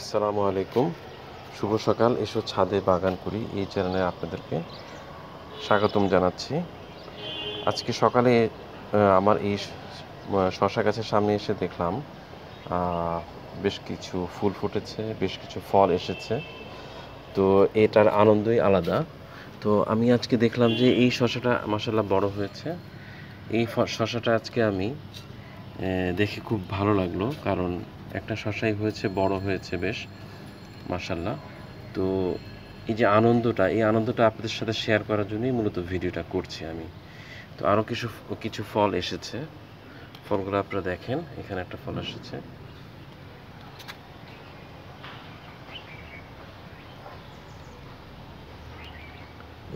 আসসালামু আলাইকুম শুভ সকাল এসো ছাদে বাগান করি এই চ্যানেলে আপনাদেরকে স্বাগতম জানাচ্ছি আজকে সকালে আমার এই শশা গাছের সামনে এসে দেখলাম বেশ কিছু ফুল ফুটেছে বেশ কিছু ফল এসেছে তো এটার আনন্দই আলাদা তো আমি আজকে দেখলাম যে এই শশাটা মাসাল্লাহ বড় হয়েছে এই শশাটা আজকে আমি দেখে খুব ভালো লাগলো কারণ একটা শশাই হয়েছে বড় হয়েছে বেশ মাসাল্লাহ তো এই যে আনন্দটা এই আনন্দটা আপনাদের সাথে শেয়ার করার জন্যই মূলত ভিডিওটা করছি আমি তো আরও কিছু কিছু ফল এসেছে ফলগুলো আপনারা দেখেন এখানে একটা ফল এসেছে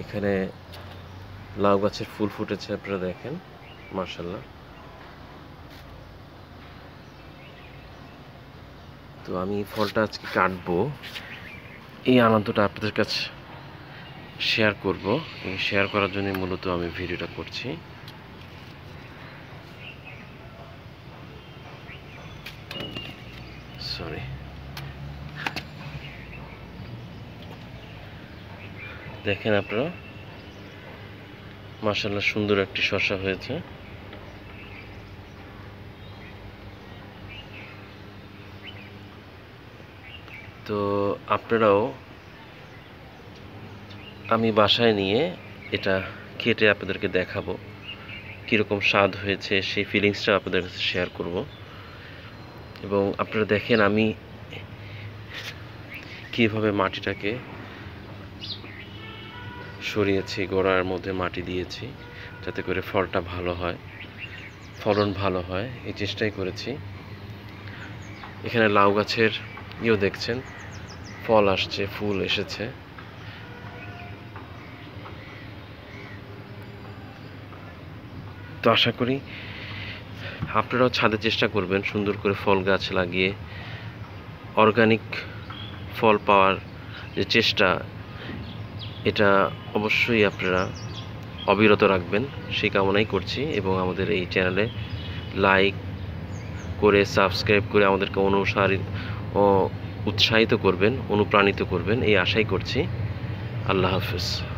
এখানে লাউ গাছের ফুল ফুটেছে আপনারা দেখেন মার্শাল্লাহ তো আমি ফলটা আজকে কাটবো এই আনন্দটা আপনাদের কাছে শেয়ার করব এই শেয়ার করার জন্য মূলত আমি ভিডিওটা করছি সরি দেখেন আপনারা মার্শাল্লাহ সুন্দর একটি শশা হয়েছে তো আপনারাও আমি বাসায় নিয়ে এটা কেটে আপনাদেরকে দেখাবো কীরকম স্বাদ হয়েছে সেই ফিলিংসটা আপনাদের কাছে শেয়ার করব এবং আপনারা দেখেন আমি কীভাবে মাটিটাকে সরিয়েছি গোড়ার মধ্যে মাটি দিয়েছি যাতে করে ফলটা ভালো হয় ফলন ভালো হয় এই চেষ্টাই করেছি এখানে লাউ গাছের ইও দেখছেন ফল আসছে ফুল এসেছে তো আশা করি আপনারাও ছাদে চেষ্টা করবেন সুন্দর করে ফল গাছ লাগিয়ে অর্গানিক ফল পাওয়ার যে চেষ্টা এটা অবশ্যই আপনারা অবিরত রাখবেন সেই কামনাই করছি এবং আমাদের এই চ্যানেলে লাইক করে সাবস্ক্রাইব করে আমাদেরকে অনুসারী ও উৎসাহিত করবেন অনুপ্রাণিত করবেন এই আশাই করছি আল্লাহ হাফিজ